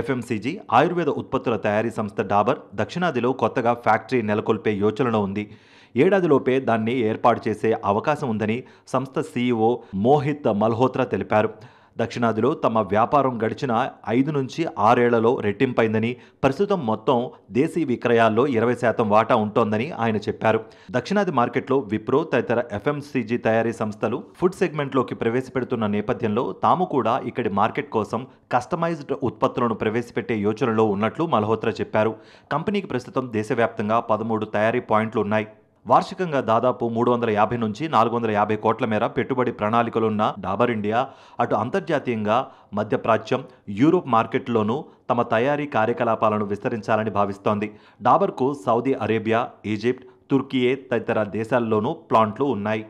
FMCG Ayurveda ఉత్పత్తుల తయారీ సంస్థ డాబర్ దక్షిణాదిలో కొత్తగా ఫ్యాక్టరీ నెలకొల్పే యోచనలో ఉంది ఏడాదిలోపే దాన్ని ఏర్పాటు చేసే అవకాశం ఉందని సంస్థ సీఈఓ మోహిత్ మల్హోత్రా తెలిపారు దక్షిణాదిలో తమ వ్యాపారం గడిచిన ఐదు నుంచి ఆరేళ్లలో రెట్టింపైందని ప్రస్తుతం మొత్తం దేశీ విక్రయాల్లో ఇరవై శాతం వాటా ఉంటోందని ఆయన చెప్పారు దక్షిణాది మార్కెట్లో విప్రో తదితర ఎఫ్ఎంసీజీ తయారీ సంస్థలు ఫుడ్ సెగ్మెంట్లోకి ప్రవేశపెడుతున్న నేపథ్యంలో తాము కూడా ఇక్కడి మార్కెట్ కోసం కస్టమైజ్డ్ ఉత్పత్తులను ప్రవేశపెట్టే యోచనలో ఉన్నట్లు మల్హోత్రా చెప్పారు కంపెనీకి ప్రస్తుతం దేశవ్యాప్తంగా పదమూడు తయారీ పాయింట్లు ఉన్నాయి వార్షికంగా దాదాపు మూడు వందల యాభై నుంచి నాలుగు వందల యాభై కోట్ల మేర పెట్టుబడి ప్రణాళికలున్న డాబర్ ఇండియా అటు అంతర్జాతీయంగా మధ్యప్రాచ్యం యూరోప్ మార్కెట్లోనూ తమ తయారీ కార్యకలాపాలను విస్తరించాలని భావిస్తోంది డాబర్కు సౌదీ అరేబియా ఈజిప్ట్ తుర్కియే తదితర దేశాల్లోనూ ప్లాంట్లు ఉన్నాయి